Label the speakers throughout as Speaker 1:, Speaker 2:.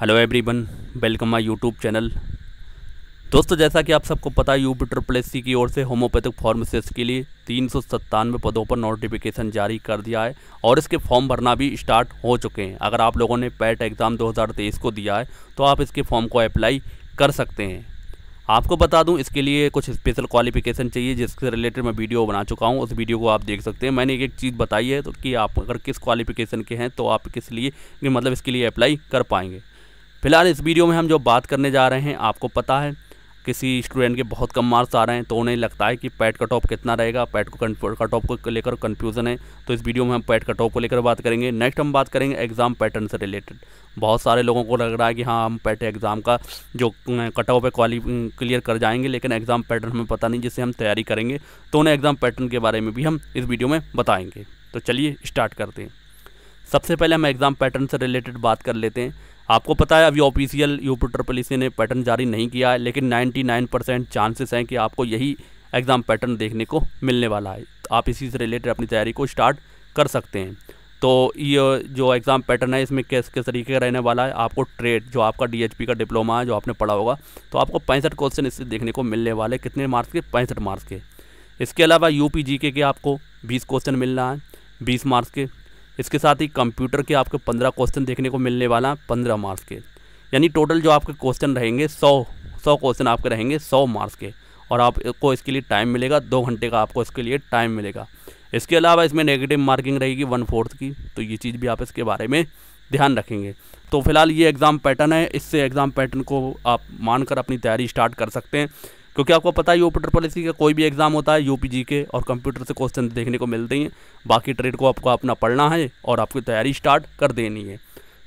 Speaker 1: hello everyone welcome my YouTube channel दोस्तों जैसा कि आप सबको पता है यू ट्रिपल एस की ओर से होम्योपैथिक फार्मासिस्ट के लिए तीन पदों पर नोटिफिकेशन जारी कर दिया है और इसके फॉर्म भरना भी स्टार्ट हो चुके हैं अगर आप लोगों ने पैट एग्ज़ाम 2023 को दिया है तो आप इसके फॉर्म को अप्लाई कर सकते हैं आपको बता दूं इसके लिए कुछ स्पेशल क्वालिफिकेशन चाहिए जिसके रिलेटेड मैं वीडियो बना चुका हूं उस वीडियो को आप देख सकते हैं मैंने एक एक चीज़ बताई है तो कि आप अगर किस क्वालिफिकेशन के हैं तो आप किस लिए मतलब इसके लिए अप्लाई कर पाएंगे फिलहाल इस वीडियो में हम जो बात करने जा रहे हैं आपको पता है किसी स्टूडेंट के बहुत कम मार्क्स आ रहे हैं तो उन्हें लगता है कि पैट कट ऑफ कितना रहेगा पैट को कट ऑफ को लेकर कन्फ्यूज़न है तो इस वीडियो में हम पैट कट ऑफ को लेकर बात करेंगे नेक्स्ट हम बात करेंगे एग्ज़ाम पैटर्न से रिलेटेड बहुत सारे लोगों को लग रहा है कि हाँ हम पैट एग्ज़ाम का जो कट ऑफ है क्वाली क्लियर कर जाएंगे लेकिन एग्ज़ाम पैटर्न हमें पता नहीं जिससे हम तैयारी करेंगे तो उन्हें एग्ज़ाम पैटर्न के बारे में भी हम इस वीडियो में बताएँगे तो चलिए स्टार्ट करते हैं सबसे पहले हम एग्ज़ाम पैटर्न से रिलेटेड बात कर लेते हैं आपको पता है अभी ऑफिशियल यूपी ट्रिपल ने पैटर्न जारी नहीं किया है लेकिन 99 परसेंट चांसेस हैं कि आपको यही एग्ज़ाम पैटर्न देखने को मिलने वाला है आप इसी से रिलेटेड अपनी तैयारी को स्टार्ट कर सकते हैं तो ये जो एग्ज़ाम पैटर्न है इसमें किस किस तरीके का रहने वाला है आपको ट्रेड जो आपका डी का डिप्लोमा है जो आपने पढ़ा होगा तो आपको पैंसठ क्वेश्चन इससे देखने को मिलने वाले कितने मार्क्स के पैंसठ मार्क्स के इसके अलावा यू पी के आपको बीस क्वेश्चन मिलना है बीस मार्क्स के इसके साथ ही कंप्यूटर के आपको पंद्रह क्वेश्चन देखने को मिलने वाला है पंद्रह मार्क्स के यानी टोटल जो आपके क्वेश्चन रहेंगे सौ सौ क्वेश्चन आपके रहेंगे सौ मार्क्स के और आपको इसके लिए टाइम मिलेगा दो घंटे का आपको इसके लिए टाइम मिलेगा इसके अलावा इसमें नेगेटिव मार्किंग रहेगी वन फोर्थ की तो ये चीज़ भी आप इसके बारे में ध्यान रखेंगे तो फिलहाल ये एग्ज़ाम पैटर्न है इससे एग्ज़ाम पैटर्न को आप मानकर अपनी तैयारी स्टार्ट कर सकते हैं क्योंकि आपको पता है ट्रिपल पॉलिसी का कोई भी एग्ज़ाम होता है यूपीजी के और कंप्यूटर से क्वेश्चन देखने को मिलते हैं बाकी ट्रेड को आपको अपना पढ़ना है और आपकी तैयारी स्टार्ट कर देनी है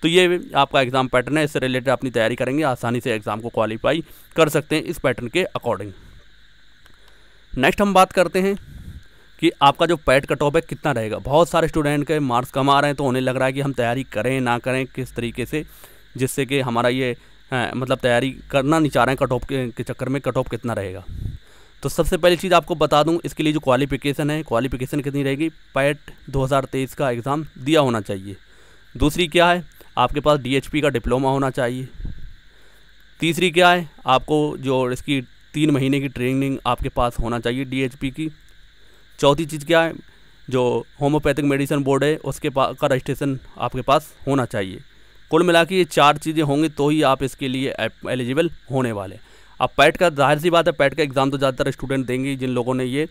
Speaker 1: तो ये आपका एग्ज़ाम पैटर्न है इससे रिलेटेड अपनी तैयारी करेंगे आसानी से एग्ज़ाम को क्वालिफाई कर सकते हैं इस पैटर्न के अकॉर्डिंग नेक्स्ट हम बात करते हैं कि आपका जो पैट का टॉपिक कितना रहेगा बहुत सारे स्टूडेंट के मार्क्स कम आ रहे हैं तो उन्हें लग रहा है कि हम तैयारी करें ना करें किस तरीके से जिससे कि हमारा ये मतलब तैयारी करना नहीं चाह रहे हैं कट ऑफ के, के चक्कर में कट ऑफ कितना रहेगा तो सबसे पहली चीज़ आपको बता दूं इसके लिए जो क्वालिफिकेशन है क्वालिफिकेशन कितनी रहेगी पैट 2023 e का एग्ज़ाम दिया होना चाहिए दूसरी क्या है आपके पास डी का डिप्लोमा होना चाहिए तीसरी क्या है आपको जो इसकी तीन महीने की ट्रेनिंग आपके पास होना चाहिए डी की चौथी चीज़ क्या है जो होम्योपैथिक मेडिसिन बोर्ड है उसके पास का रजिस्ट्रेशन आपके पास होना चाहिए कुल मिला के ये चार चीज़ें होंगी तो ही आप इसके लिए एलिजिबल होने वाले अब पैट का जाहिर सी बात है पैट का एग्ज़ाम तो ज़्यादातर स्टूडेंट देंगे जिन लोगों ने ये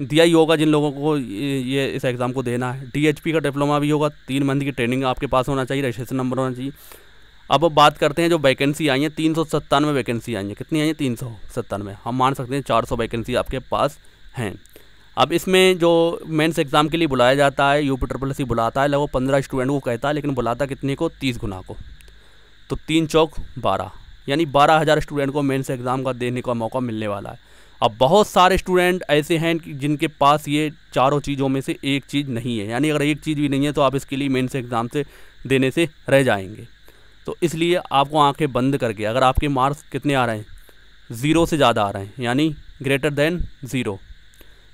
Speaker 1: दिया ही होगा जिन लोगों को ये इस एग्ज़ाम को देना है डी का डिप्लोमा भी होगा तीन मंथ की ट्रेनिंग आपके पास होना चाहिए रजिस्ट्रेशन नंबर होना चाहिए अब बात करते हैं जो वैकेंसी आई है तीन सौ सत्तानवे वैकेंसी आई है कितनी आई है तीन सौ सत्तानवे हम मान सकते हैं चार सौ वैकेंसी आपके पास हैं अब इसमें जो मेंस एग्ज़ाम के लिए बुलाया जाता है यू पी ट्रिपल सी बुलाता है लगभग पंद्रह स्टूडेंट को कहता है लेकिन बुलाता कितने को तीस गुना को तो तीन चौक बारह यानी बारह हज़ार स्टूडेंट को मेंस एग्ज़ाम का देने का मौका मिलने वाला है अब बहुत सारे स्टूडेंट ऐसे हैं जिनके पास ये चारों चीज़ों में से एक चीज़ नहीं है यानी अगर एक चीज़ भी नहीं है तो आप इसके लिए मेन्स एग्ज़ाम से देने से रह जाएंगे तो इसलिए आपको आंखें बंद करके अगर आपके मार्क्स कितने आ रहे हैं ज़ीरो से ज़्यादा आ रहे हैं यानी greater than zero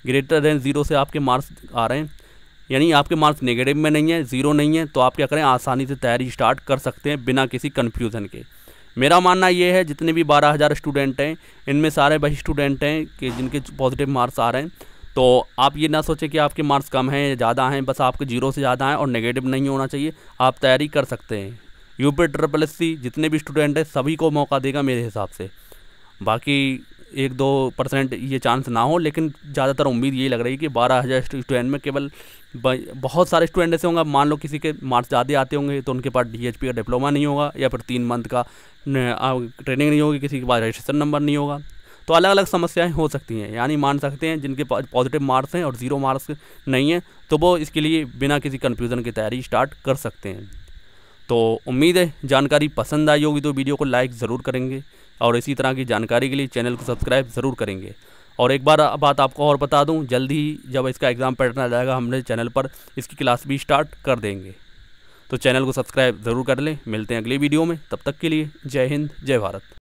Speaker 1: greater than zero से आपके मार्क्स आ रहे हैं यानी आपके मार्क्स नेगेटिव में नहीं है ज़ीरो नहीं है तो आप क्या करें आसानी से तैयारी स्टार्ट कर सकते हैं बिना किसी कन्फ्यूज़न के मेरा मानना ये है जितने भी बारह हज़ार स्टूडेंट हैं इनमें सारे वही स्टूडेंट हैं कि जिनके पॉजिटिव मार्क्स आ रहे हैं तो आप ये ना सोचें कि आपके मार्क्स कम हैं या ज़्यादा हैं बस आपके जीरो से ज़्यादा हैं और नेगेटिव नहीं होना चाहिए आप तैयारी कर सकते हैं यूपी ट्रिपल एस जितने भी स्टूडेंट हैं सभी को मौका देगा मेरे हिसाब से बाकी एक दो परसेंट ये चांस ना हो लेकिन ज़्यादातर उम्मीद यही लग रही है कि बारह हज़ार स्टूडेंट में केवल बहुत सारे स्टूडेंट ऐसे होंगे मान लो किसी के मार्क्स ज़्यादा आते होंगे तो उनके पास डी का डिप्लोमा नहीं होगा या फिर तीन मंथ का ट्रेनिंग नहीं होगी किसी के पास रजिस्ट्रेशन नंबर नहीं होगा तो अलग अलग समस्याएं हो सकती हैं यानी मान सकते हैं जिनके पास पॉजिटिव मार्क्स हैं और ज़ीरो मार्क्स नहीं हैं तो वो इसके लिए बिना किसी कन्फ्यूज़न की तैयारी स्टार्ट कर सकते हैं तो उम्मीद है जानकारी पसंद आई होगी तो वीडियो को लाइक ज़रूर करेंगे और इसी तरह की जानकारी के लिए चैनल को सब्सक्राइब ज़रूर करेंगे और एक बार बात आपको और बता दूं जल्द ही जब इसका एग्ज़ाम पैटर्न आ जाएगा हमने चैनल पर इसकी क्लास भी स्टार्ट कर देंगे तो चैनल को सब्सक्राइब ज़रूर कर लें मिलते हैं अगली वीडियो में तब तक के लिए जय हिंद जय भारत